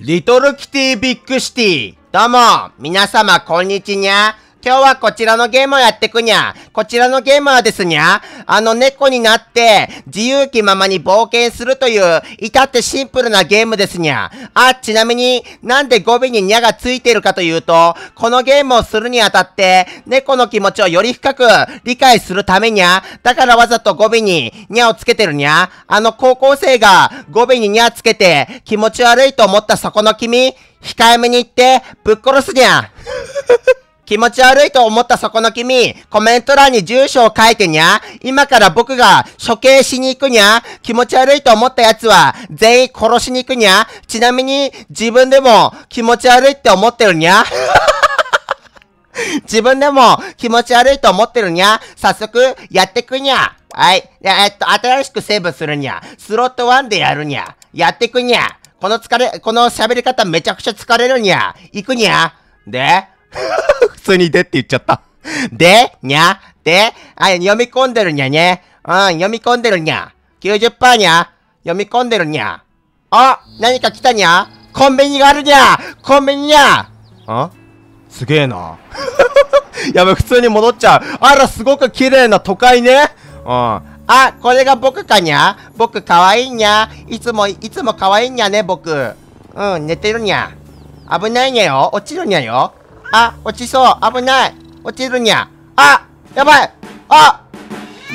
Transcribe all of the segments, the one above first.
リトルキティビッグシティ。どうも、皆様こんにちにゃ。今日はこちらのゲームをやってくにゃ。こちらのゲームはですにゃ、あの猫になって自由気ままに冒険するという、至ってシンプルなゲームですにゃ。あ、ちなみになんで語尾ににゃがついてるかというと、このゲームをするにあたって、猫の気持ちをより深く理解するためにゃ、だからわざと語尾ににゃをつけてるにゃ。あの高校生が語尾ににゃつけて気持ち悪いと思ったそこの君、控えめに言ってぶっ殺すにゃ。気持ち悪いと思ったそこの君、コメント欄に住所を書いてにゃ。今から僕が処刑しに行くにゃ。気持ち悪いと思った奴は全員殺しに行くにゃ。ちなみに自分でも気持ち悪いって思ってるにゃ。自分でも気持ち悪いと思ってるにゃ。早速やってくにゃ。はい。えっと、新しくセーブするにゃ。スロット1でやるにゃ。やってくにゃ。この疲れ、この喋り方めちゃくちゃ疲れるにゃ。行くにゃ。で、普通にでって言っちゃった。で、にゃ、で、あ、読み込んでるにゃね。うん、読み込んでるにゃ。90%にゃ。読み込んでるにゃ。あ、何か来たにゃ。コンビニがあるにゃ。コンビニにゃ。あすげえな。やば普通に戻っちゃう。あら、すごく綺麗な都会ね。うん。あ、これが僕かにゃ僕かわいいにゃいつも、いつもかわいいにゃね、僕。うん、寝てるにゃ。危ないにゃよ。落ちるにゃよ。あ、落ちそう。危ない。落ちるにゃ。あ、やばい。あ、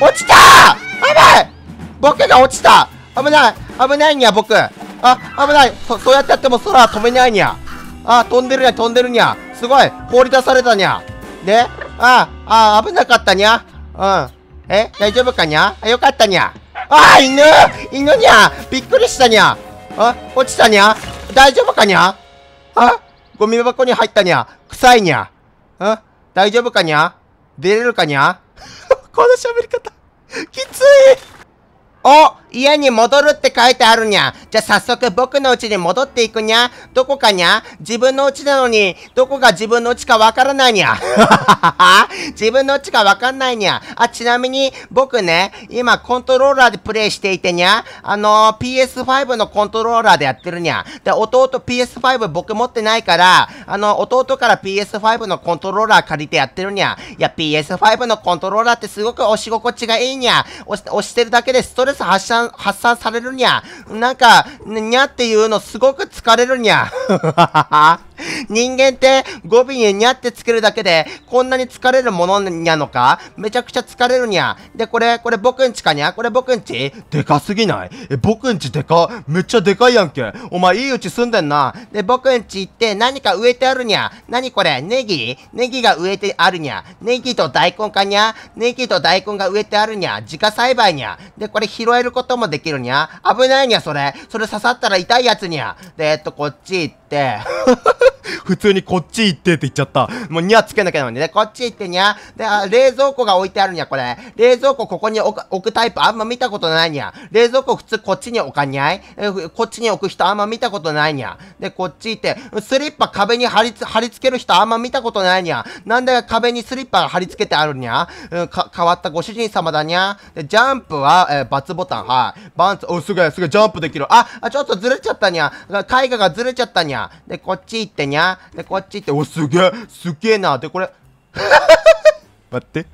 落ちた危ない僕が落ちた危ない危ないにゃ、僕。あ、危ないそ、そうやってやっても空は飛べないにゃ。あ、飛んでるにゃ、飛んでるにゃ。すごい放り出されたにゃ。で、あ、あ、危なかったにゃ。うん。え、大丈夫かにゃあ、よかったにゃ。あ、犬犬にゃびっくりしたにゃあ、落ちたにゃ大丈夫かにゃあゴミ箱に入ったにゃ臭いにゃん大丈夫かにゃ出れるかにゃ この喋り方きついあ家に戻るって書いてあるにゃ。じゃあ早速僕の家に戻っていくにゃ。どこかにゃ自分の家なのに、どこが自分の家かわからないにゃ。自分の家かわかんないにゃ。あ、ちなみに僕ね、今コントローラーでプレイしていてにゃ。あのー、PS5 のコントローラーでやってるにゃ。で、弟 PS5 僕持ってないから、あの、弟から PS5 のコントローラー借りてやってるにゃ。いや、PS5 のコントローラーってすごく押し心地がいいにゃ。押してるだけでストレス発散発散されるにゃ。なんか、にゃっていうのすごく疲れるにゃ。人間って語尾ににゃってつけるだけでこんなに疲れるものにゃのかめちゃくちゃ疲れるにゃ。で、これ、これ僕んちかにゃこれ僕んちでかすぎないえ、僕んちでかめっちゃでかいやんけ。お前いいうち住んでんな。で、僕んち行って何か植えてあるにゃ。何これネギネギが植えてあるにゃ。ネギと大根かにゃネギと大根が植えてあるにゃ。自家栽培にゃ。で、これ拾えることもできるにゃ。危ないにゃ、それ。それ刺さったら痛いやつにゃ。で、えっと、こっち行って。普通にこっち行ってって言っちゃった。もうにャつけなきゃなのにね。こっち行ってにゃ。で、あ、冷蔵庫が置いてあるにゃ、これ。冷蔵庫ここに置く、置くタイプあんま見たことないにゃ。冷蔵庫普通こっちに置かにゃいえ、こっちに置く人あんま見たことないにゃ。で、こっち行って、スリッパ壁に貼り貼り付ける人あんま見たことないにゃ。なんで壁にスリッパが貼り付けてあるにゃ。うん、か、変わったご主人様だにゃ。で、ジャンプは、えー、バツボタン、はい。バンツ、お、すげえ、すげえ、ジャンプできる。あ、あ、ちょっとずれちゃったにゃ。絵画がずれちゃったにゃ。で、こっち行って、ってにゃでこっち行っておすげえすげえなでこれ 待って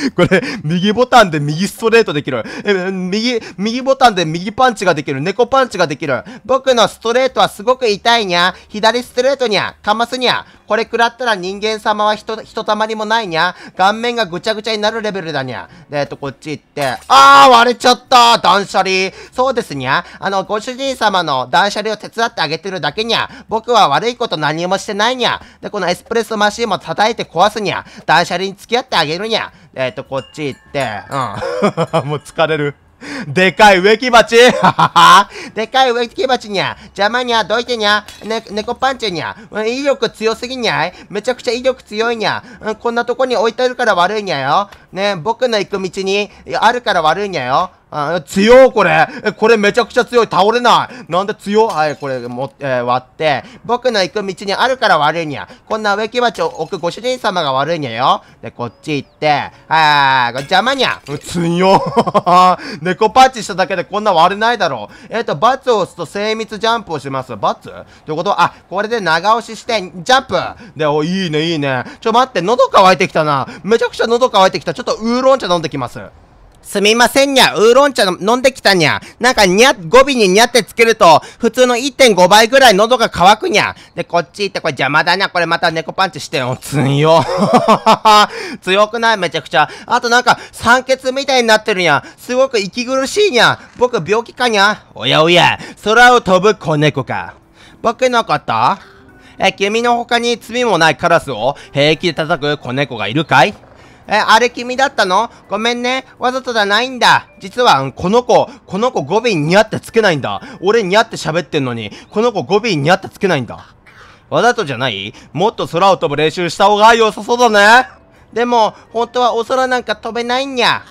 これ、右ボタンで右ストレートできる。え、右、右ボタンで右パンチができる。猫パンチができる。僕のストレートはすごく痛いにゃ。左ストレートにゃ。かますにゃ。これ食らったら人間様はひと、ひとたまりもないにゃ。顔面がぐちゃぐちゃになるレベルだにゃ。で、えっと、こっち行って。あー、割れちゃった断捨離。そうですにゃ。あの、ご主人様の断捨離を手伝ってあげてるだけにゃ。僕は悪いこと何もしてないにゃ。で、このエスプレッソマシンも叩いて壊すにゃ。断捨離に付き合ってあげるにゃ。えっ、ー、と、こっち行って、うん。もう疲れる。でかい植木鉢 でかい植木鉢にゃ邪魔にゃどいてにゃね、猫パンチにゃ威力強すぎにゃいめちゃくちゃ威力強いにゃ、うん、こんなとこに置いてあるから悪いにゃよね、僕の行く道にあるから悪いにゃよあ、強これ。これめちゃくちゃ強い。倒れない。なんで強はい、これ、も、えー、割って。僕の行く道にあるから悪いにゃ。こんな植木鉢を置くご主人様が悪いにゃよ。で、こっち行って。あー、邪魔にゃ。強 猫パッチしただけでこんな割れないだろう。えっ、ー、と、罰を押すと精密ジャンプをします。バツってことは、あ、これで長押しして、ジャンプで、お、いいね、いいね。ちょ、待って、喉乾いてきたな。めちゃくちゃ喉乾いてきた。ちょっとウーロン茶飲んできます。すみませんにゃ、ウーロン茶飲んできたにゃ。なんかにゃ、語尾ににゃってつけると、普通の1.5倍ぐらい喉が渇くにゃ。で、こっち行って、これ邪魔だにゃ。これまた猫パンチしてんよ。強。強くないめちゃくちゃ。あとなんか、酸欠みたいになってるにゃ。すごく息苦しいにゃ。僕病気かにゃ。おやおや、空を飛ぶ子猫か。化けなかったえ、君の他に罪もないカラスを平気で叩く子猫がいるかいえ、あれ君だったのごめんね。わざとじゃないんだ。実は、この子、この子語尾に似合ってつけないんだ。俺似合って喋ってんのに、この子語尾に似合ってつけないんだ。わざとじゃないもっと空を飛ぶ練習した方が良さそうだね。でも、本当はお空なんか飛べないんや。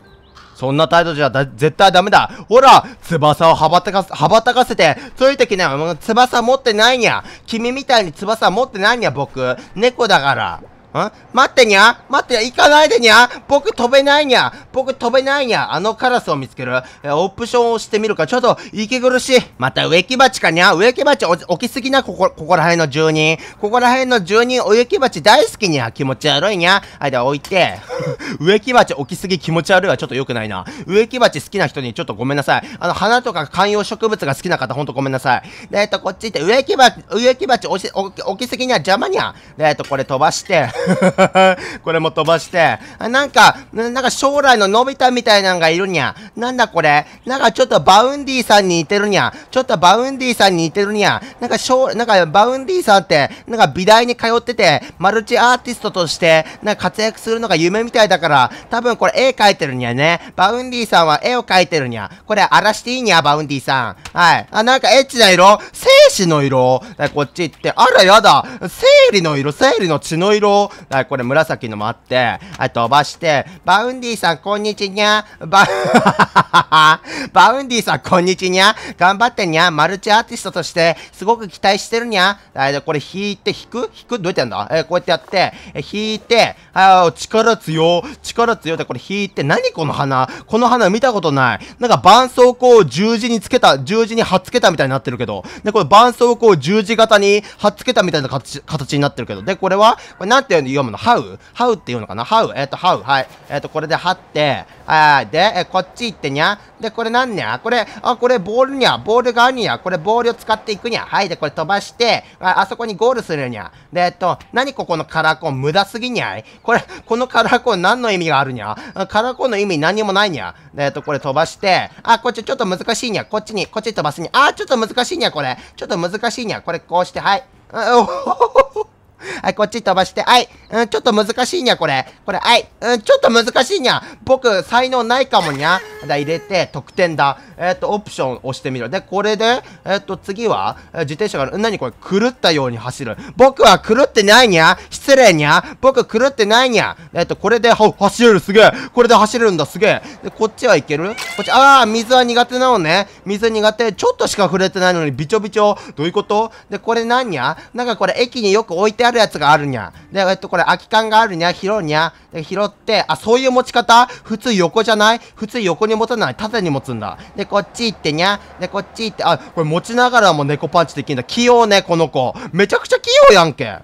そんな態度じゃ絶対ダメだ。ほら、翼を羽ばたか、羽ばたかせて、そういう時ね、翼持ってないんや。君みたいに翼持ってないんや、僕。猫だから。ん待ってにゃ待って行かないでにゃ僕飛べないにゃ僕飛べないにゃあのカラスを見つけるオプションを押してみるかちょっと息苦しいまた植木鉢かにゃ植木鉢置きすぎなここ、ここら辺の住人。ここら辺の住人植木鉢大好きにゃ気持ち悪いにゃあ、で置いて。植木鉢置きすぎ気持ち悪いはちょっと良くないな。植木鉢好きな人にちょっとごめんなさい。あの、花とか観葉植物が好きな方ほんとごめんなさい。で、えっと、こっち行って植木鉢、植木鉢置きすぎにゃ邪魔にゃで、えっと、これ飛ばして。これも飛ばして。あ、なんか、なんか将来ののび太みたいなんがいるにゃ。なんだこれなんかちょっとバウンディさんに似てるにゃ。ちょっとバウンディさんに似てるにゃ。なんか将、なんかバウンディさんって、なんか美大に通ってて、マルチアーティストとして、なんか活躍するのが夢みたいだから、多分これ絵描いてるにゃね。バウンディさんは絵を描いてるにゃ。これ荒らしていいにゃ、バウンディさん。はい。あ、なんかエッチな色精子の色こっち行って、あらやだ生理の色、生理の血の色あこれ紫のもあって、あ飛ばして、バウンディさんこんにちにゃ、バ、バウンディさんこんにちにゃ、頑張ってにゃ、マルチアーティストとしてすごく期待してるにゃ、あこれ引いて、引く引くどうやってやんだえこうやってやって、え引いて、あ力強、力強ってこれ引いて、何この花この花見たことない。なんか絆創膏を十字につけた、十字に貼っつけたみたいになってるけど、で、これ絆創膏を十字型に貼っつけたみたいな形になってるけど、で、これはこれなんて読むの ?How?How How っていうのかな ?How? えっ、と、How? はい。えっ、と、これで貼って、あで、えこっち行ってにゃ。で、これなんにゃこれ、あ、これボールにゃ。ボールがあにゃ。これボールを使っていくにゃ。はい。で、これ飛ばして、あ、あそこにゴールするにゃ。で、えっ、と、何ここのカラコン無駄すぎにゃいこれ、このカラコン何の意味があるにゃカラコンの意味何もないにゃ。で、えっ、と、これ飛ばして、あ、こっちちょっと難しいにゃ。こっちに、こっち飛ばすにゃ。あ、ちょっと難しいにゃ、これ。ちょっと難しいにゃ。これこうして、はい。あおほほほほ。はい、こっち飛ばして、はい、うん、ちょっと難しいにゃ、これ。これ、はい、うん、ちょっと難しいにゃ。僕、才能ないかもにゃ。だ、入れて、得点だ。えっ、ー、と、オプション押してみる。で、これで、えっ、ー、と、次は、えー、自転車が、何これ、狂ったように走る。僕は狂ってないにゃ失礼にゃ僕狂ってないにゃえっ、と、これで、は、走れるすげえこれで走れるんだすげえで、こっちはいけるこっち、あー、水は苦手なのね。水苦手。ちょっとしか触れてないのに、びちょびちょ。どういうことで、これ何にゃなんかこれ、駅によく置いてあるやつがあるにゃで、えっと、これ、空き缶があるにゃ拾うにゃで、拾って、あ、そういう持ち方普通横じゃない普通横に持たない縦に持つんだ。で、こっち行ってにゃ。で、こっち行って、あ、これ持ちながらも猫パンチできんだ。器用ね、この子。めちゃくちゃ器用やんけ。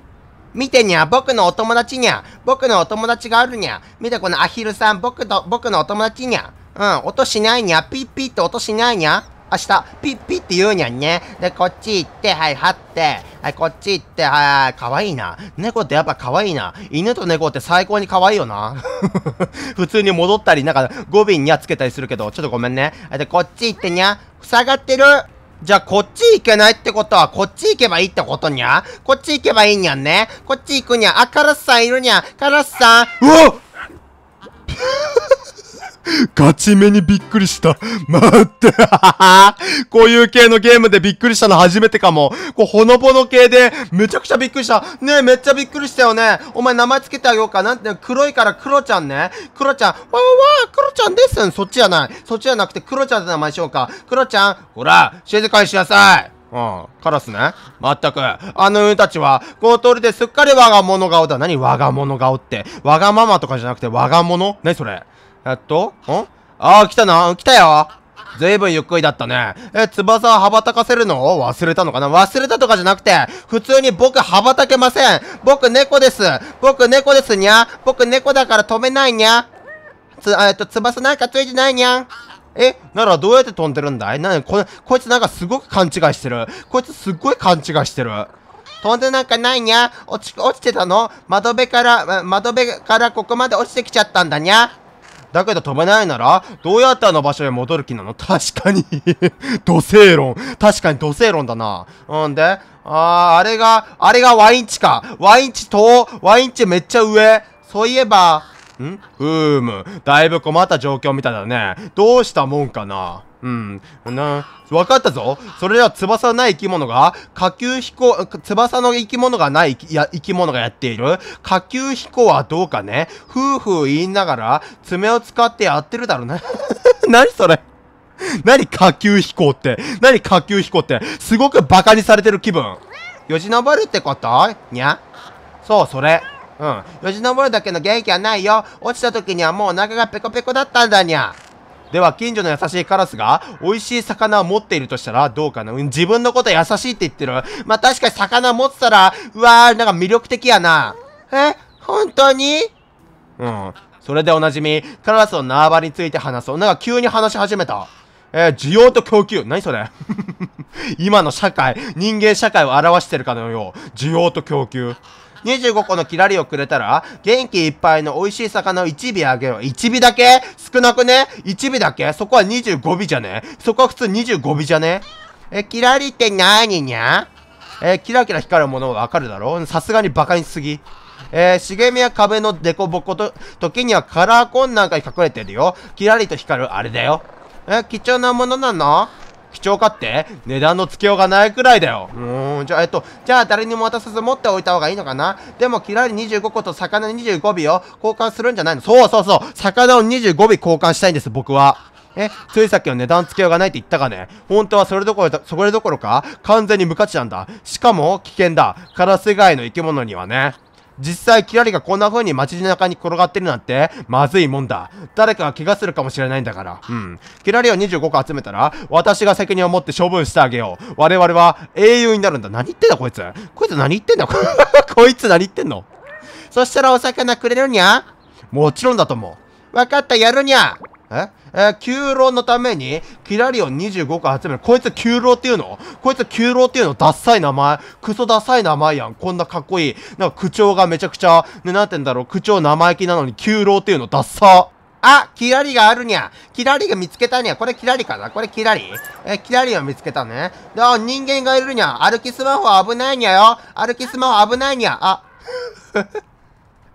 見てにゃ、僕のお友達にゃ。僕のお友達があるにゃ。見て、このアヒルさん、僕と、僕のお友達にゃ。うん、音しないにゃ。ピッピッと音しないにゃ。明日、ピッピって言うにゃんね。で、こっち行って、はい、はって、はい、こっち行って、はい、かわいいな。猫ってやっぱかわいいな。犬と猫って最高にかわいいよな。普通に戻ったり、なんかゴビにゃつけたりするけど、ちょっとごめんね。で、こっち行ってにゃ。塞がってるじゃあ、こっち行けないってことは、こっち行けばいいってことにゃこっち行けばいいにゃんね。こっち行くにゃ。あ、カラスさんいるにゃ。カラスさん。うわガチめにびっくりした。待って。こういう系のゲームでびっくりしたの初めてかも。こう、ほのぼの系で、めちゃくちゃびっくりした。ねえ、めっちゃびっくりしたよね。お前名前つけてあげようか。なんて、黒いからクロちゃんね。クロちゃん。わわわクロちゃんですそっちじゃない。そっちじゃなくて、クロちゃんって名前しようか。クロちゃん。ほら、静かにしなさい。うん。カラスね。まったく。あの犬たちは、この通りですっかり我が物顔だ。何我が物顔って。わがままとかじゃなくて我が物何それえっと、んああ、来たな。来たよ。ずいぶんゆっくりだったね。え、翼は羽ばたかせるの忘れたのかな忘れたとかじゃなくて、普通に僕羽ばたけません。僕猫です。僕猫ですにゃ。僕猫だから飛べないにゃ。つ、えっと、翼なんかついてないにゃ。え、ならどうやって飛んでるんだいなにこ、こいつなんかすごく勘違いしてる。こいつすっごい勘違いしてる。飛んでなんかないにゃ。落ち、落ちてたの窓辺から、窓辺からここまで落ちてきちゃったんだにゃ。だけど飛べないなら、どうやってあの場所へ戻る気なの 確かに 土星論。確かに土星論だな。うんで、あー、あれが、あれがワインチか。ワインチと、ワインチめっちゃ上。そういえば、んふーむ。だいぶ困った状況みたいだね。どうしたもんかな。うん。な、わかったぞ。それでは翼のない生き物が、下級飛行、翼の生き物がないや生き物がやっている、下級飛行はどうかね。夫婦言いながら、爪を使ってやってるだろうね。何それ何下級飛行って。何下級飛行って。すごく馬鹿にされてる気分。よじ登るってことにゃそう、それ。うん。よじ登るだけの元気はないよ。落ちた時にはもうお腹がペコペコだったんだにゃ。では、近所の優しいカラスが、美味しい魚を持っているとしたら、どうかな自分のこと優しいって言ってる。まあ、確かに魚持ってたら、うわー、なんか魅力的やな。え本当にうん。それでおなじみ、カラスの縄張りについて話そう。なんか急に話し始めた。えー、需要と供給。何それ 今の社会、人間社会を表してるかのよう。需要と供給。25個のキラリをくれたら、元気いっぱいの美味しい魚を1尾あげよう。1尾だけ少なくね ?1 尾だけそこは25尾じゃねそこは普通25尾じゃねえ、キラリって何にゃえー、キラキラ光るものわかるだろさすがにバカにしすぎ。えー、茂みや壁のデコボコと、時にはカラーコーンなんかに隠れてるよ。キラリと光るあれだよ。えー、貴重なものなの貴重かって値段のつけようがないくらいだよ。うーん、じゃあ、えっと、じゃあ誰にも渡さず持っておいた方がいいのかなでも、キラリ25個と魚25尾を交換するんじゃないのそうそうそう魚を25尾交換したいんです、僕は。え、ついさっきの値段つけようがないって言ったかね本当はそれどころ、それどころか完全に無価値なんだ。しかも、危険だ。カラス以外の生き物にはね。実際、キラリがこんな風に街中に転がってるなんて、まずいもんだ。誰かが怪我するかもしれないんだから。うん。キラリを25個集めたら、私が責任を持って処分してあげよう。我々は英雄になるんだ。何言ってんだ、こいつ。こいつ何言ってんだ、こいつ何言ってんのそしたらお魚くれるにゃもちろんだと思う。わかった、やるにゃええー、9のために、キラリオン25個集める。こいつ九郎っていうのこいつ九郎っていうのダッサい名前。クソダサい名前やん。こんなかっこいい。なんか口調がめちゃくちゃ、ね、なんて言うんだろう。口調生意気なのに九郎っていうのダッサ。あ、キラリがあるにゃ。キラリが見つけたにゃ。これキラリかなこれキラリえ、キラリを見つけたね。で、人間がいるにゃ。歩きスマホ危ないにゃよ。歩きスマホ危ないにゃ。あ。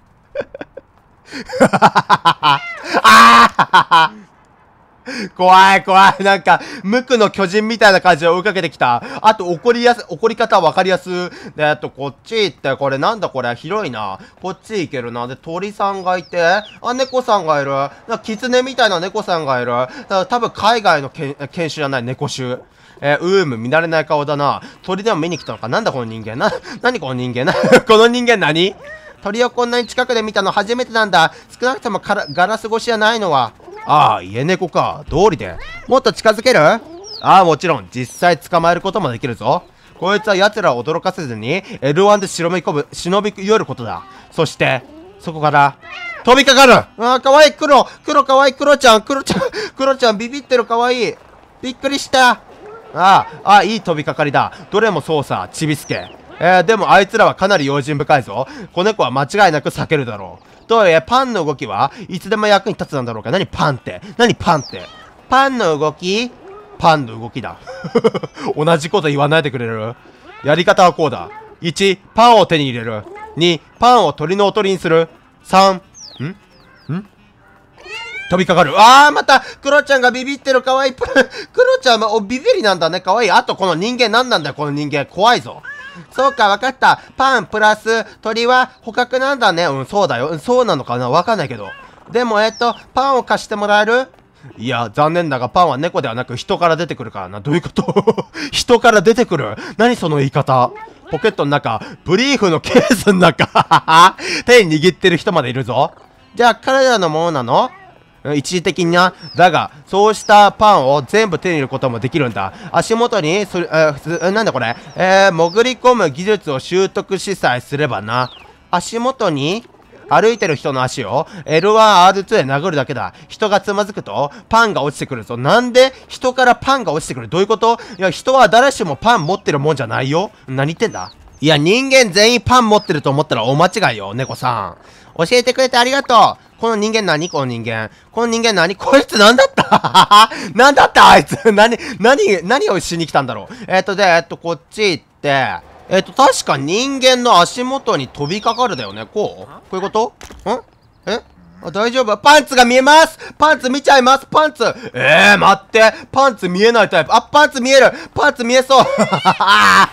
あ 怖い怖い。なんか、無垢の巨人みたいな感じで追いかけてきた。あと、怒りやす、怒り方わかりやす。で、あと、こっち行って、これなんだこれ、広いな。こっち行けるな。で、鳥さんがいて、あ、猫さんがいる。なキツネみたいな猫さんがいる。だから多分、海外の犬研修じゃない、猫種。えー、うーむ、見慣れない顔だな。鳥でも見に来たのか。なんだこの人間な、なにこの人間な、この人間何鳥をこんなに近くで見たの初めてなんだ。少なくともガラス越しじゃないのは。ああ、家猫か。うりで。もっと近づけるああ、もちろん。実際捕まえることもできるぞ。こいつは奴らを驚かせずに、L1 で忍び込む、忍び寄ることだ。そして、そこから、飛びかかるああ、かわいい、黒黒かわいい、黒ちゃん 黒ちゃん黒ちゃんビビってる、かわいいびっくりしたああ、ああ、いい飛びかかりだ。どれもそうさ、ちびすけ。えー、でもあいつらはかなり用心深いぞ。子猫は間違いなく避けるだろう。とはいえ、パンの動きはいつでも役に立つなんだろうか。何パンって。何パンって。パンの動きパンの動きだ。同じこと言わないでくれるやり方はこうだ。1、パンを手に入れる。2、パンを鳥のおとりにする。3、ん飛びかかる。あー、また、クロちゃんがビビってる。かわいい。クロちゃん、おビビりなんだね。かわいい。あと、この人間何なんだよ、この人間。怖いぞ。そうか、わかった。パンプラス鳥は捕獲なんだね。うん、そうだよ。うん、そうなのかなわかんないけど。でも、えっと、パンを貸してもらえるいや、残念だが、パンは猫ではなく人から出てくるからな。どういうこと 人から出てくる何その言い方ポケットの中、ブリーフのケースの中 手握ってる人までいるぞ。じゃあ、彼らのものなの一時的にな、だが、そうしたパンを全部手に入れることもできるんだ。足元に、それ、えなんだこれ、えー、潜り込む技術を習得しさえすればな。足元に、歩いてる人の足を L1R2 で殴るだけだ。人がつまずくとパンが落ちてくるぞ。なんで人からパンが落ちてくるどういうこといや、人は誰しもパン持ってるもんじゃないよ。何言ってんだいや、人間全員パン持ってると思ったら大間違いよ、猫さん。教えてくれてありがとう。この人間何この人間。この人間何こいつ何だった 何だったあいつ。何、何、何をしに来たんだろう。えっ、ー、と、で、えっ、ー、と、こっち行って、えっ、ー、と、確か人間の足元に飛びかかるだよね。こうこういうことんえあ大丈夫パンツが見えますパンツ見ちゃいますパンツえー、待ってパンツ見えないタイプあ、パンツ見えるパンツ見えそう あ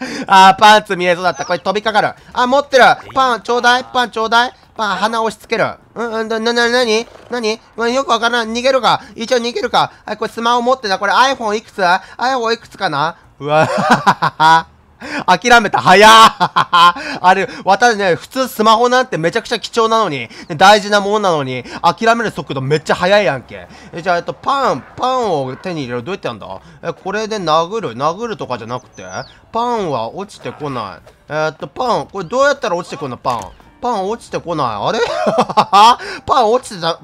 ー、パンツ見えそうだった。これ飛びかかる。あ、持ってるパンちょうだいパンちょうだいパン鼻押し付ける。うん、な、な、な、なになによくわからん。逃げるか一応逃げるかはい、これスマホ持ってた。これ iPhone いくつ ?iPhone いくつかなうわ、諦めた。早 あれ、私ね、普通スマホなんてめちゃくちゃ貴重なのに、大事なもんなのに、諦める速度めっちゃ速いやんけ。え、じゃあ、えっと、パン、パンを手に入れる。どうやってやんだえ、これで殴る。殴るとかじゃなくてパンは落ちてこない。えー、っと、パン、これどうやったら落ちてくんのパン。パン落ちてこない。あれ パン落ちてた、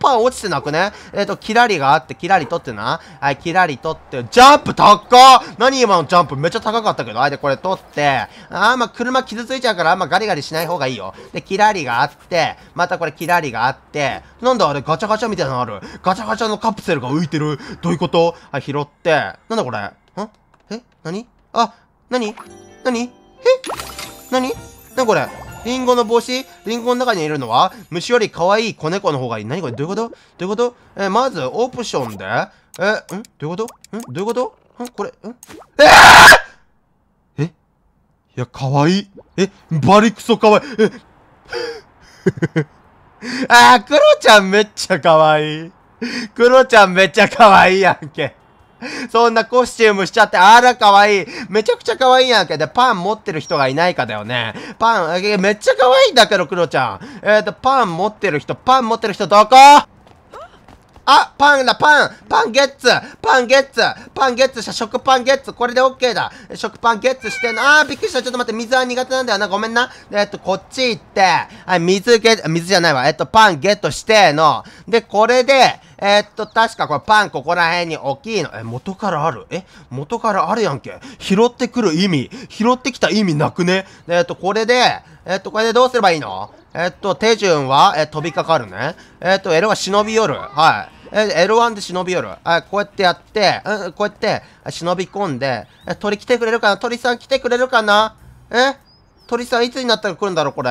パン落ちてなくねえっ、ー、と、キラリがあって、キラリ取ってな。はい、キラリ取って、ジャンプ高っ何今のジャンプめっちゃ高かったけど。はい、で、これ取って、あー、まあ、車傷ついちゃうから、あんまガリガリしない方がいいよ。で、キラリがあって、またこれキラリがあって、なんだあれガチャガチャみたいなのある。ガチャガチャのカプセルが浮いてる。どういうことはい、拾って、なんだこれんえ何あ、何何え何何これリンゴの帽子リンゴの中にいるのは虫より可愛い子猫の方がいい。何これどういうことどういうことえまず、オプションで、えんどういうことんどういうことんこれ、んえー、えいや、可愛い。え、バリクソ可愛い。え あー、クロちゃんめっちゃ可愛い。クロちゃんめっちゃ可愛いやんけ。そんなコスチュームしちゃって、あら、かわいい。めちゃくちゃかわいいやんけ。で、パン持ってる人がいないかだよね。パン、めっちゃかわいいんだけど、クロちゃん。えっ、ー、と、パン持ってる人、パン持ってる人どこあパンだパンパンゲッツパンゲッツパンゲッツした食パンゲッツこれで OK だ食パンゲッツしてんのあーびっくりしたちょっと待って水は苦手なんだよなごめんなえっとこっち行ってはい水ゲ水じゃないわえっとパンゲットしてのでこれでえー、っと、確かこれパンここら辺に大きいの。え、元からあるえ元からあるやんけ。拾ってくる意味。拾ってきた意味なくねえー、っと、これで、えー、っと、これでどうすればいいのえっと、手順は、え飛びかかるね。えっと、L は忍び寄る。はい。え、L1 で忍び寄る。はい、こうやってやって、うん、こうやって忍び込んで、え、鳥来てくれるかな鳥さん来てくれるかなえ鳥さんいつになったら来るんだろうこれ。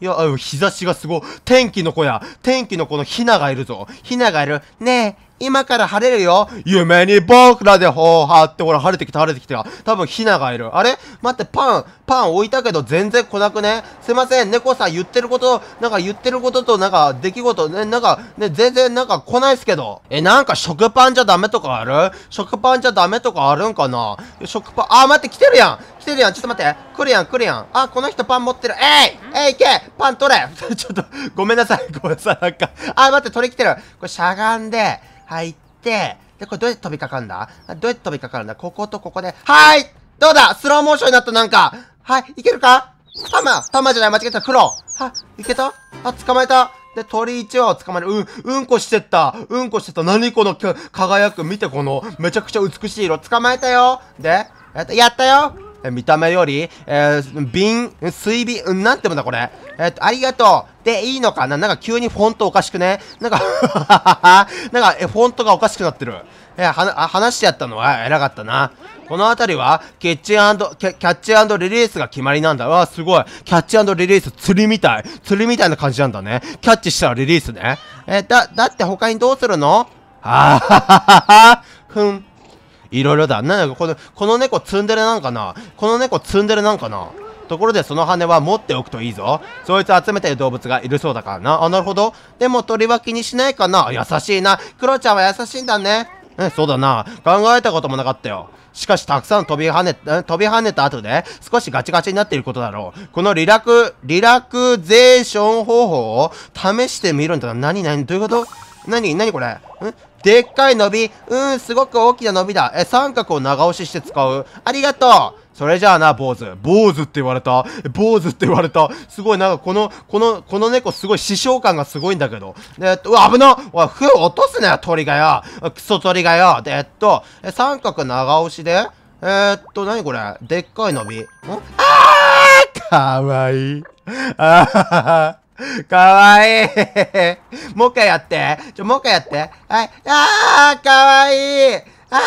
いや、日差しがすごい。天気の子や。天気の子のヒナがいるぞ。ヒナがいる。ねえ、今から晴れるよ夢に僕らで頬張って、ほら、晴れてきた、晴れてきた。多分、ひながいる。あれ待って、パン、パン置いたけど全然来なくねすいません、猫さん言ってること、なんか言ってることと、なんか、出来事、ね、なんか、ね、全然なんか来ないっすけど。え、なんか食パンじゃダメとかある食パンじゃダメとかあるんかな食パン、あ、待って、来てるやん来てるやんちょっと待って来るやん来るやんあ、この人パン持ってるえいえいけパン取れ ちょっと、ごめんなさい、ごめんなさい、なんか。あ、待って、取り来てるこれしゃがんで、入って、で、これどうやって飛びかかるんだどうやって飛びかかるんだこことここで、はいどうだスローモーションになったなんかはい、いけるか玉玉じゃない、間違えた、黒はいけたあ、捕まえたで、鳥一羽を捕まえる。うん、うんこしてった。うんこしてた。何この輝く。見てこの、めちゃくちゃ美しい色。捕まえたよ。で、やったよ。え見た目より、えー、瓶、水瓶、うん、なんてもんだこれ。えっ、と、ありがとう。で、いいのかななんか急にフォントおかしくねなんか なんか、え、フォントがおかしくなってる。えー、は、話してやったのは偉かったな。この辺りは、キッチンキャッチリリースが決まりなんだ。うわ、すごい。キャッチリリース、釣りみたい。釣りみたいな感じなんだね。キャッチしたらリリースね。えー、だ、だって他にどうするのははははは。ふん。いろいろだ。なんこの、この猫積んでるなんかなこの猫積んでるなんかなところでその羽は持っておくといいぞ。そいつ集めてる動物がいるそうだからな。あ、なるほど。でも鳥は気にしないかな優しいな。クロちゃんは優しいんだね。うん、そうだな。考えたこともなかったよ。しかし、たくさん飛び跳ね、飛び跳ねた後で、少しガチガチになっていることだろう。このリラク、リラクゼーション方法を試してみるんだな。何何どういうこと何何これんでっかい伸び。うん、すごく大きな伸びだ。え、三角を長押しして使う。ありがとうそれじゃあな、坊主。坊主って言われた。坊主って言われた。すごい、なんかこの、この、この猫すごい師匠感がすごいんだけど。えっと、うわ、危なおい、笛落とすなよ、鳥がよ。クソ鳥がよ。で、えっと、え三角長押しで、えー、っと、なにこれでっかい伸び。んあーかわいい。あははは。かわいい。もう一回やって。ちょ、もう一回やって。はい。あー、かわいい。あ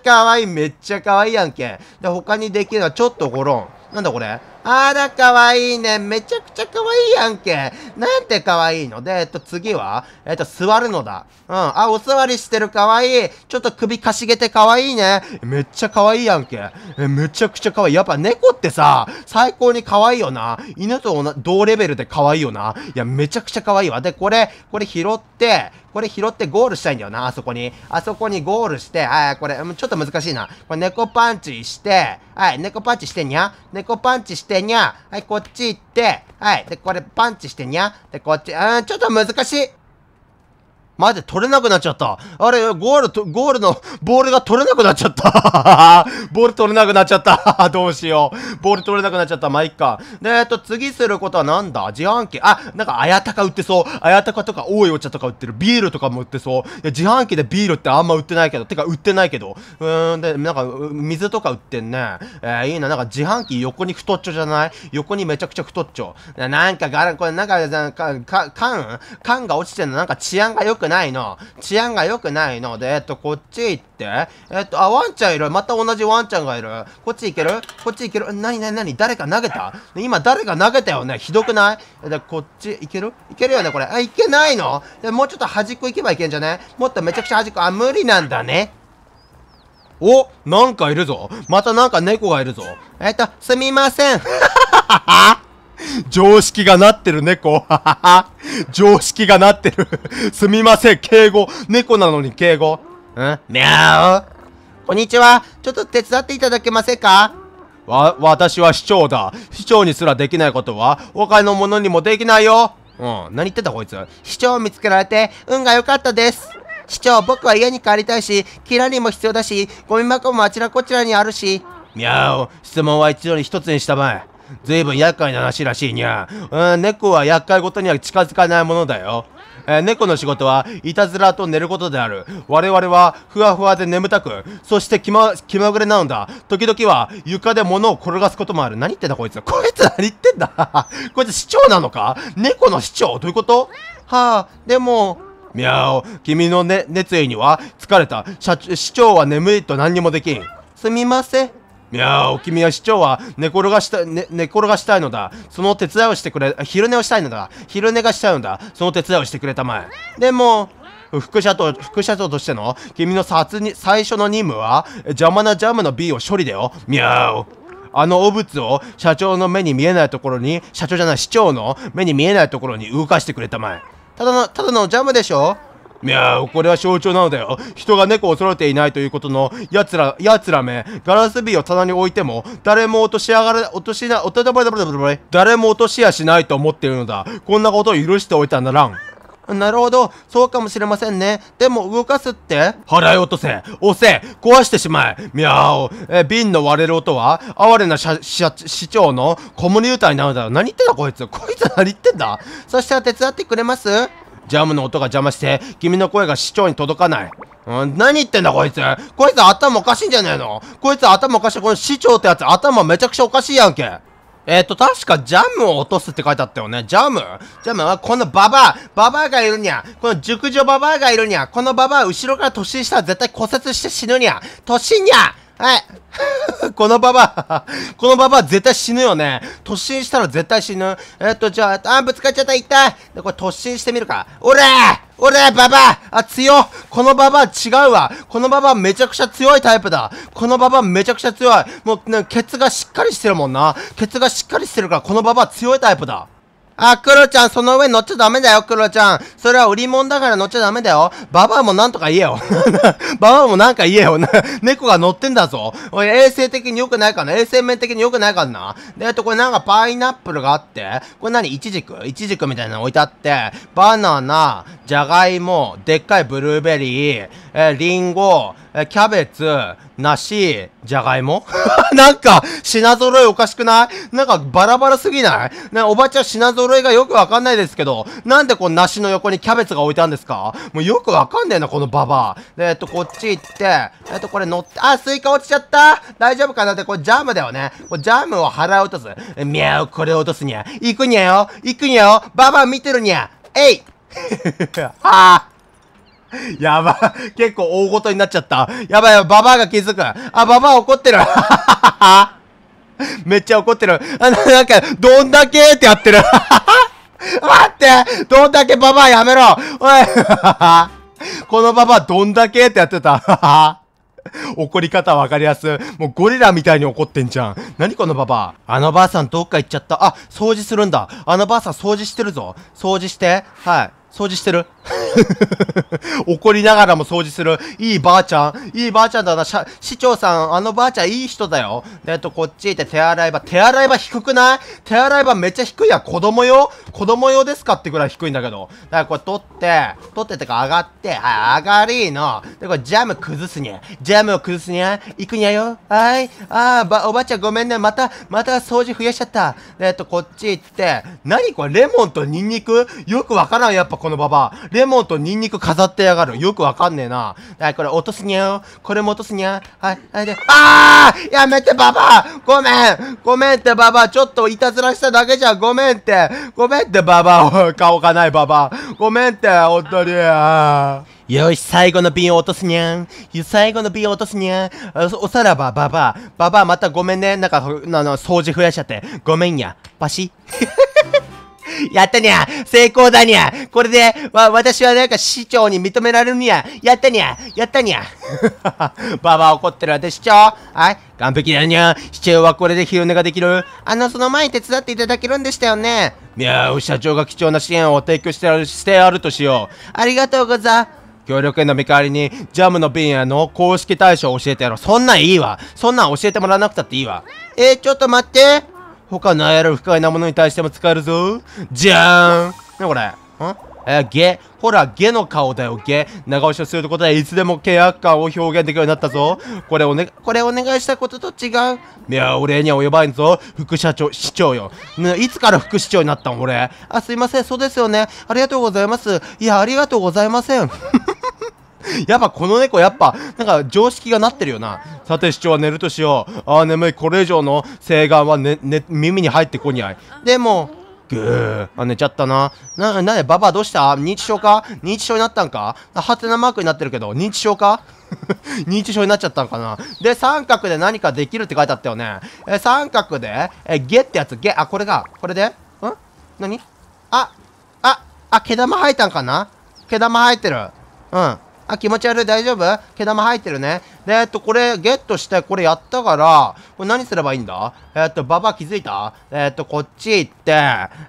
ー、かわいい。めっちゃかわいいやんけ。で、他にできるのはちょっとゴロン。なんだこれあら、かわいいね。めちゃくちゃかわいいやんけ。なんてかわいいので、えっと、次はえっと、座るのだ。うん。あ、お座りしてるかわいい。ちょっと首かしげてかわいいね。めっちゃかわいいやんけ。え、めちゃくちゃかわいい。やっぱ猫ってさ、最高にかわいいよな。犬と同レベルでかわいいよな。いや、めちゃくちゃかわいいわ。で、これ、これ拾って、これ拾ってゴールしたいんだよな、あそこに。あそこにゴールして、はい、これ、ちょっと難しいな。これ、猫パンチして、はい、猫パンチしてにゃ。猫パンチしてにゃ。はい、こっち行って、はい、で、これ、パンチしてにゃ。で、こっち、うん、ちょっと難しい。待って、取れなくなっちゃった。あれ、ゴールと、ゴールのボールが取れなくなっちゃった。ボール取れなくなっちゃった。どうしよう。ボール取れなくなっちゃった。まあ、いっか。で、えっと、次することはなんだ自販機。あ、なんか、あやたか売ってそう。あやたかとか、多いお茶とか売ってる。ビールとかも売ってそう。いや、自販機でビールってあんま売ってないけど。てか、売ってないけど。うーん、で、なんか、水とか売ってんね。えー、いいな。なんか、自販機横に太っちょじゃない横にめちゃくちゃ太っちょ。なんか、ガラ、これ、なんか、なんか、か、缶缶が落ちてんの。なんか、治安が良くくないの。治安が良くないの。で、えっと、こっち行って。えっと、あ、ワンちゃんいる。また同じワンちゃんがいる。こっち行けるこっち行ける何何何誰か投げた今誰か投げたよね。ひどくないで、こっち行ける行けるよね、これ。あ、行けないので、もうちょっと端っこ行けば行けんじゃねもっとめちゃくちゃ端っこ。あ、無理なんだね。おなんかいるぞ。またなんか猫がいるぞ。えっと、すみません。はははは。常識がなってる猫。常識がなってる。すみません、敬語。猫なのに敬語。んみゃおこんにちは。ちょっと手伝っていただけませんかわ、私は市長だ。市長にすらできないことは、他の者にもできないよ。うん、何言ってたこいつ。市長を見つけられて、運が良かったです。市長、僕は家に帰りたいし、キラリも必要だし、ゴミ箱もあちらこちらにあるし。みゃお質問は一度に一つにしたまえ。ずいぶん厄介な話らしいにゃ。うん、猫は厄介ごとには近づかないものだよ。えー、猫の仕事はいたずらと寝ることである。我々はふわふわで眠たく、そして気ま気まぐれなのだ。時々は床で物を転がすこともある。何言ってんだこいつ。こいつ何言ってんだ こいつ市長なのか猫の市長どういうことはあ、でも、みゃお、君の、ね、熱意には疲れた。社市長は眠いと何にもできん。すみません。いやー、お君は市長は寝転がした、ね、寝転がしたいのだ。その手伝いをしてくれ、昼寝をしたいのだ。昼寝がしたいのだ。その手伝いをしてくれたまえ。でも、副社長、副社長としての君の殺に、最初の任務は、邪魔なジャムの B を処理だよ。ミャオ。あの汚物を社長の目に見えないところに、社長じゃない、市長の目に見えないところに動かしてくれたまえ。ただの、ただのジャムでしょいやー、これは象徴なのだよ。人が猫を揃えていないということの、奴ら、奴らめ、ガラス瓶を棚に置いても、誰も落としやがら、落としな、おとだば誰も落としやしないと思っているのだ。こんなことを許しておいたならん。なるほど。そうかもしれませんね。でも動かすって払い落とせ押せ壊してしまえみゃおえ、瓶の割れる音は哀れな社市長のコムニューターになるだろう。何言ってんだこいつこいつ何言ってんだそしたら手伝ってくれますジャムの音が邪魔して、君の声が市長に届かない。うん、何言ってんだこいつこいつ頭おかしいんじゃねえのこいつ頭おかしい。この市長ってやつ頭めちゃくちゃおかしいやんけ。えっ、ー、と、確かジャムを落とすって書いてあったよね。ジャムジャムはこのババアババアがいるにゃこの熟女ババアがいるにゃこのババア後ろから突進したら絶対骨折して死ぬにゃ突進にゃはい このババア このババア絶対死ぬよね。突進したら絶対死ぬ。えっと、じゃあ、あ、ぶつかっちゃった、痛いで、これ突進してみるか。おれおれババアあ、強このババア違うわこのババアめちゃくちゃ強いタイプだこのババアめちゃくちゃ強いもう、ね、ケツがしっかりしてるもんな。ケツがしっかりしてるから、このババア強いタイプだ。あ、クロちゃん、その上乗っちゃダメだよ、クロちゃん。それは売り物だから乗っちゃダメだよ。ババアもなんとか言えよ。ババアもなんか言えよ。猫が乗ってんだぞ。お い、衛生的に良くないかな。衛生面的に良くないからな。で、えっと、これなんかパイナップルがあって、これ何イチジクイチジクみたいなの置いてあって、バナナ、じゃがいも、でっかいブルーベリー、えー、リンゴ、え、キャベツ、梨、じゃがいも なんか、品揃えおかしくないなんか、バラバラすぎないね、おばちゃん品揃えがよくわかんないですけど、なんでこの梨の横にキャベツが置いたんですかもうよくわかんねえな、このババア。で、えっと、こっち行って、えっと、これ乗って、あ、スイカ落ちちゃった大丈夫かなって、これジャムだよね。これジャムを払い落とす。え、みゃう、これ落とすにゃ。行くにゃよ行くにゃよババア見てるにゃえい はあ やば。結構大ごとになっちゃった。やばいやババアが気づく。あ、ババア怒ってる。めっちゃ怒ってる。あななんか、どんだけってやってる。待ってどんだけババアやめろおいこのババアどんだけってやってた怒り方わかりやすい。もうゴリラみたいに怒ってんじゃん。何このババアあのばあさんどっか行っちゃった。あ、掃除するんだ。あのばあさん掃除してるぞ。掃除して。はい。掃除してる 怒りながらも掃除する。いいばあちゃん。いいばあちゃんだな。市長さん、あのばあちゃんいい人だよ。で、っとこっち行って手洗い場。手洗い場低くない手洗い場めっちゃ低いやん。子供用子供用ですかってぐらい低いんだけど。だからこれ取って、取っててか上がって、はい、上がりの。で、これジャム崩すにゃ。ジャムを崩すにゃ。行くにゃよ。はい。あー、ば、おばあちゃんごめんね。また、また掃除増やしちゃった。で、えっと、こっち行って、何これレモンとニンニクよくわからん。やっぱこのババア。レモンとニンニク飾ってやがる。よくわかんねえな。はい、これ落とすにゃこれも落とすにゃはい、はい、で、あーやめてババアごめんごめんってババアちょっといたずらしただけじゃごめんってごめんってババア顔がないババアごめんってほんとによし、最後の瓶を落とすにゃん。最後の瓶を落とすにゃん。おさらば、ばば、ばば、またごめんね。なんか、あの、掃除増やしちゃって。ごめんや。パシ。やったにゃ成功だにゃこれで、わ、私はなんか市長に認められるにゃやったにゃやったにゃ ババ怒ってるわ、で市長はい完璧だにゃ市長はこれで昼寝ができるあの、その前に手伝っていただけるんでしたよねいや社長が貴重な支援を提供してある、してあるとしよう。ありがとうござ協力への見返りに、ジャムの瓶やの公式対象を教えてやろう。そんなんいいわ。そんなん教えてもらわなくたっていいわ。えー、ちょっと待って。他のやる不快なものに対しても使えるぞじゃーんねこれんえー、ゲ。ほら、ゲの顔だよ、ゲ。長押しをすることで、いつでも契約感を表現できるようになったぞ。これおね、これお願いしたことと違う。いや、俺には及ばんぞ。副社長、市長よ。ね、いつから副市長になったん俺。あ、すいません、そうですよね。ありがとうございます。いや、ありがとうございません。やっぱこの猫やっぱ、なんか常識がなってるよな。さて市長は寝るとしよう。ああ、眠い。これ以上の請願はね、ね、耳に入ってこにゃい。でも、ぐー。あ、寝ちゃったな。な、なんで、ババどうした認知症か認知症になったんかハテナマークになってるけど、認知症か 認知症になっちゃったのかなで、三角で何かできるって書いてあったよね。え、三角で、え、ゲってやつ、ゲ、あ、これが、これでん何あ、あ、あ、毛玉生えたんかな毛玉生えてる。うん。あ、気持ち悪い大丈夫毛玉入ってるね。で、えっと、これ、ゲットして、これやったから、これ何すればいいんだえっと、ババ気づいたえっと、こっち行って、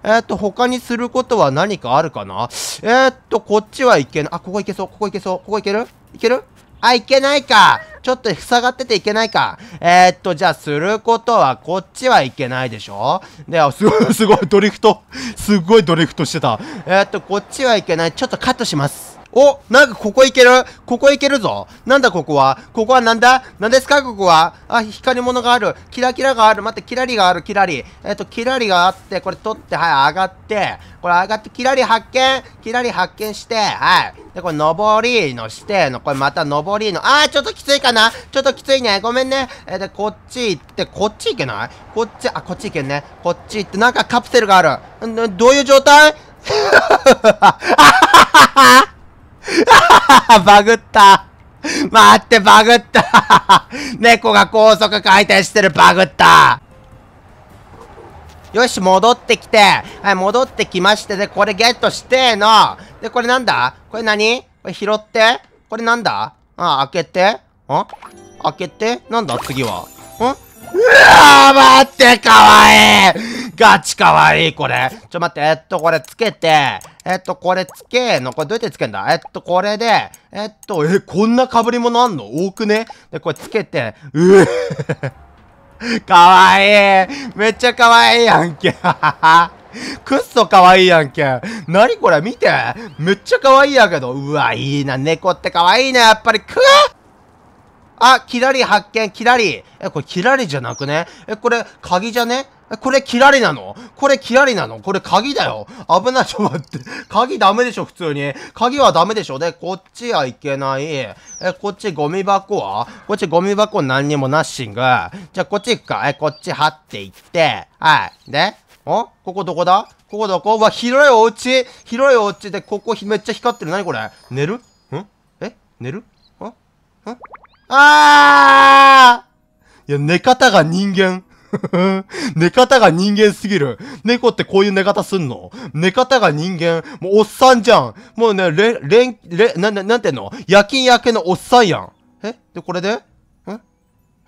えっと、他にすることは何かあるかなえっと、こっちはいけない。あ、ここ行けそう、ここ行けそう、ここ行けるいけるあ、いけないかちょっと塞がってていけないかえー、っと、じゃあ、することは、こっちはいけないでしょで、すごい、すごい、ドリフト。すごいドリフトしてた。えー、っと、こっちはいけない。ちょっとカットします。おなんかここ行けるここ行けるぞなんだここはここはなんだなんですかここはあ、光り物がある。キラキラがある。待って、キラリがある、キラリ。えっ、と、キラリがあって、これ取って、はい、上がって、これ上がって、キラリ発見キラリ発見して、はい。で、これ、登りのして、の、これまた登りの、あー、ちょっときついかなちょっときついね。ごめんね。えで、こっち行って、こっち行けないこっち、あ、こっち行けんね。こっち行って、なんかカプセルがある。んどういう状態あはははは バグった待ってバグった 猫が高速回転してるバグったよし、戻ってきて、はい、戻ってきましてで、これゲットしての。で、これなんだこれ何これ拾ってこれなんだああ、開けてん開けてなんだ次はんうわ待ってかわいいガチかわいいこれ。ちょ待って、えっと、これつけて、えっと、これつけの、これどうやってつけんだえっと、これで、えっと、え、こんな被り物あんの多くねで、これつけて、うぅかわいいめっちゃかわいいやんけ。くっそかわいいやんけ。なにこれ見てめっちゃかわいいやけど。うわ、いいな。猫ってかわいいな、やっぱり。くわあ、キラリ発見、キラリ。え、これキラリじゃなくねえ、これ鍵じゃねえ、これキラリなのこれキラリなのこれ鍵だよ。危ない、ちょ、待って。鍵ダメでしょ、普通に。鍵はダメでしょ。で、こっちはいけない。え、こっちゴミ箱はこっちゴミ箱何にもナッシング。じゃあ、こっち行くか。え、こっち貼っていって。はい。で、おここどこだここどこうわ、広いお家広いお家で、ここめっちゃ光ってる。何これ寝るんえ寝るんんあーいや、寝方が人間。寝方が人間すぎる。猫ってこういう寝方すんの寝方が人間。もうおっさんじゃん。もうね、れ、れん、れ、な、な、なんてんの夜勤明けのおっさんやん。えで、これでんんどう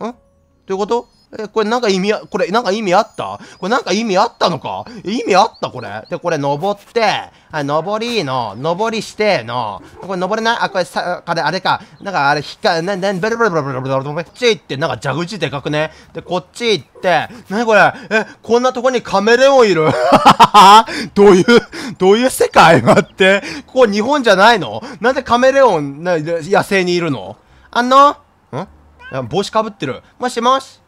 いうことえ、これなんか意味これなんか意味あったこれなんか意味あったのか意味あったこれ。で、これ登って、はい、登りの、登りしての、これ登れないあ、これさ、あれ、あれか。なんかあれ、引っか、な、な、ブルブルブルブルブルブルルっち行って、なんか蛇口でかくね。で、こっち行って、なにこれえ、こんなとこにカメレオンいるどういう、どういう世界ルって。ここ日本じゃないのなんでカメレオン、な、野生にいるのあルん帽子かぶってる。もしもし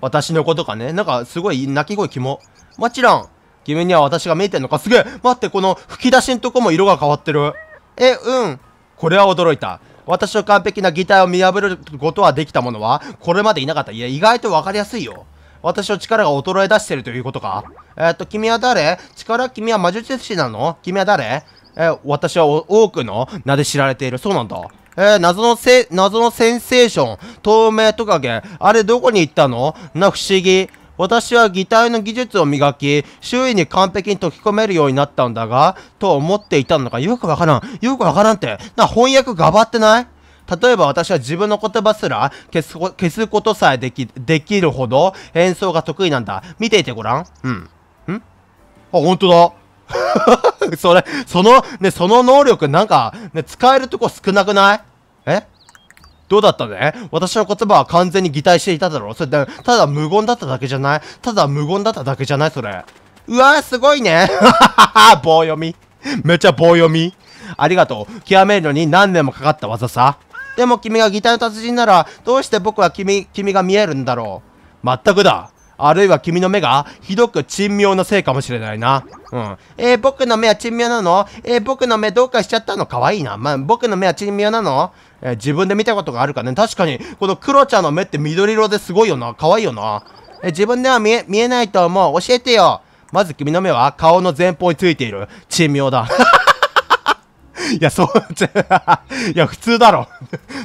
私のことかね。なんか、すごい泣き声キモ。もちろん、君には私が見えてんのか。すげえ待って、この吹き出しんとこも色が変わってる。え、うん。これは驚いた。私の完璧な擬態を見破ることはできたものは、これまでいなかった。いや、意外と分かりやすいよ。私の力が衰え出してるということか。えー、っと、君は誰力君は魔術師なの君は誰えー、私は多くの名で知られている。そうなんだ。えー、謎のせ、謎のセンセーション、透明トカゲ、あれどこに行ったのな不思議。私は擬態の技術を磨き、周囲に完璧に溶き込めるようになったんだが、と思っていたのか。よくわからん。よくわからんって。な、翻訳がばってない例えば私は自分の言葉すら消す消すことさえでき、できるほど演奏が得意なんだ。見ていてごらん。うん。んあ、ほんとだ。それ、その、ね、その能力なんか、ね、使えるとこ少なくないえどうだったね私の言葉は完全に擬態していただろうそれだ、ただ無言だっただけじゃないただ無言だっただけじゃないそれ。うわーすごいね 棒読み。めちゃ棒読み。ありがとう。極めるのに何年もかかった技さ。でも君が擬態の達人なら、どうして僕は君、君が見えるんだろう。全くだ。あるいは君の目が、ひどく珍妙なせいかもしれないな。うん。えー、僕の目は珍妙なのえー、僕の目どうかしちゃったのかわいいな。まあ、僕の目は珍妙なのえー、自分で見たことがあるかね。確かに、このクロちゃんの目って緑色ですごいよな。可愛いよな。えー、自分では見え、見えないと思う。教えてよ。まず君の目は顔の前方についている。珍妙だ。いや、そう、いや、普通だろ。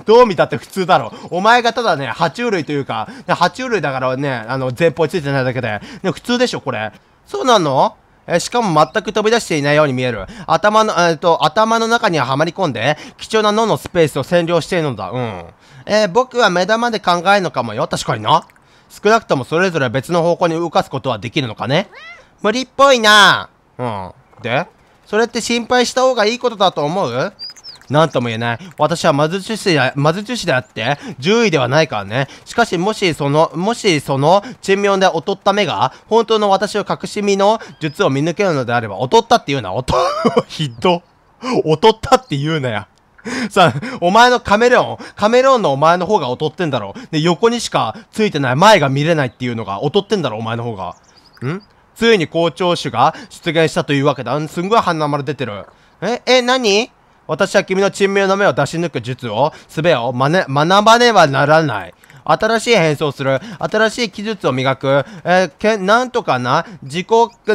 どう見たって普通だろ。お前がただね、爬虫類というか、爬虫類だからね、あの、前方についてないだけで。ね、普通でしょ、これ。そうなのえしかも全く飛び出していないように見える。頭の、えっ、と、頭の中にはまり込んで、貴重な脳のスペースを占領しているのだ。うん。えー、僕は目玉で考えるのかもよ。確かにな。少なくともそれぞれ別の方向に動かすことはできるのかね。無理っぽいなうん。でそれって心配した方がいいことだと思うなんとも言えない。私は魔術師で、魔術師であって、獣医ではないからね。しかし、もしその、もしその、珍妙で劣った目が、本当の私を隠し身の術を見抜けるのであれば、劣ったって言うな。劣、ひど。劣ったって言うなや。さあ、お前のカメレオン、カメレオンのお前の方が劣ってんだろ。で、横にしかついてない、前が見れないっていうのが劣ってんだろ、お前の方が。んついに校長種が出現したというわけだ。すんごい鼻丸出てる。え、え、何私は君の珍妙な目を出し抜く術を、術を学ばねばならない。新しい変装する。新しい技術を磨く。えー、け、なんとかな。自己、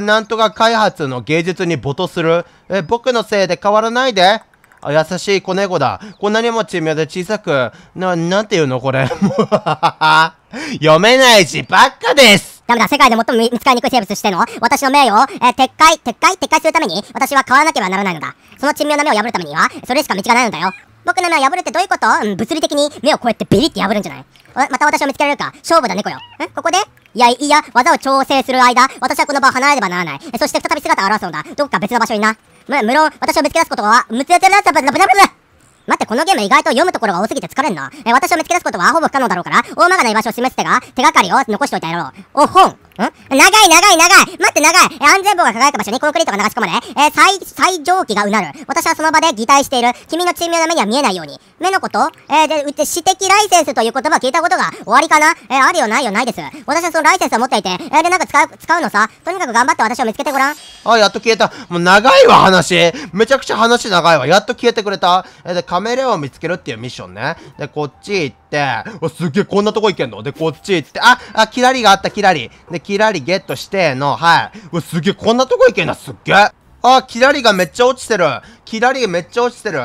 なんとか開発の芸術に没頭する。えー、僕のせいで変わらないで。あ、優しい子猫だ。こんなにも珍妙で小さく。な、なんて言うのこれ。もう読めないし、ばっかですダメだ、世界で最も見つかりにくい生物しての、私の名誉を、えー、撤回、撤回、撤回するために、私は変わらなければならないのだ。その珍妙な目を破るためには、それしか道がないのだよ。僕の目を破るってどういうこと、うん、物理的に目をこうやってビリって破るんじゃないまた私を見つけられるか勝負だ猫よ。んここでいや、いや、技を調整する間、私はこの場を離れればならない。そして再び姿を現すのだ。どこか別の場所にな。む、無論、私を見つけ出すことは、むつやてるな、ブラブラブラ待って、このゲーム意外と読むところが多すぎて疲れんな。え、私を見つけ出すことはほぼ不可能だろうから、大まかな居場所を示す手が、手がかりを残しておいたやろう。お、本ん長い長い長い待って長いえ、安全棒が輝く場所にコンクリートが流し込まれ、え、最、最上機がうなる。私はその場で擬態している。君の珍妙な目には見えないように。目のことえー、で、うって、私的ライセンスという言葉聞いたことが終わりかなえー、あるよないよないです。私はそのライセンスを持っていて、えー、で、なんか使う、使うのさ。とにかく頑張って私を見つけてごらん。あ、やっと消えた。もう長いわ、話。めちゃくちゃ話長いわ。やっと消えてくれた。えー、で、カメレオン見つけるっていうミッションね。で、こっち行って、お、すげえ、こんなとこ行けんので、こっち行って、あ、あ、キラリがあった、キラリ。で、キラリゲットしての、はい。うっすげえ、こんなとこ行けんな、すっげえ。あ、キラリがめっちゃ落ちてる。キラリめっちゃ落ちてる。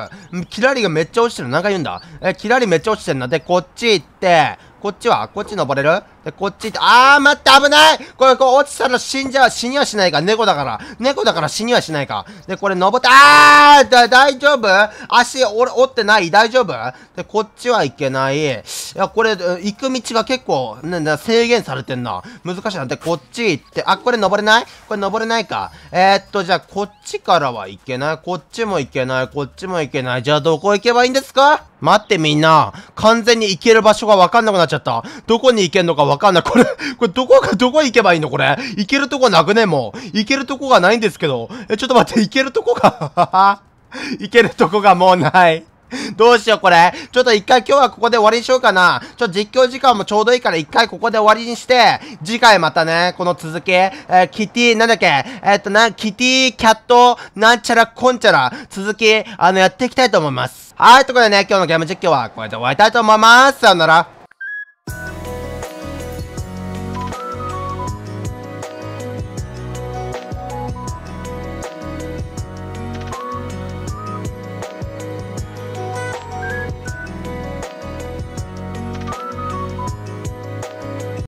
キラリがめっちゃ落ちてる。なんか言うんだ。え、キラリめっちゃ落ちてるな。で、こっち行って、こっちはこっち登れるで、こっち行って、あー待って危ないこれ、こう落ちたら死んじゃう。死にはしないか。猫だから。猫だから死にはしないか。で、これ登って、あーだ、大丈夫足折折ってない大丈夫で、こっちはいけない。いや、これ、行く道が結構、ね、な制限されてんな。難しいな。で、こっち行って、あ、これ登れないこれ登れないか。えー、っと、じゃあ、こっちからはいけない。こっちもも行けない、こっちも行けない。じゃあどこ行けばいいんですか待ってみんな。完全に行ける場所がわかんなくなっちゃった。どこに行けんのかわかんない。これ、これどこか、どこ行けばいいのこれ。行けるとこなくねもう。行けるとこがないんですけど。え、ちょっと待って、行けるとこが 行けるとこがもうない どうしようこれ。ちょっと一回今日はここで終わりにしようかな。ちょ、実況時間もちょうどいいから一回ここで終わりにして、次回またね、この続き、えー、キティ、なんだっけ、えー、っとな、キティ、キャット、なんちゃら、こんちゃら、続き、あの、やっていきたいと思います。はい、ということでね、今日のゲーム実況はこれで終わりたいと思います。さよなら。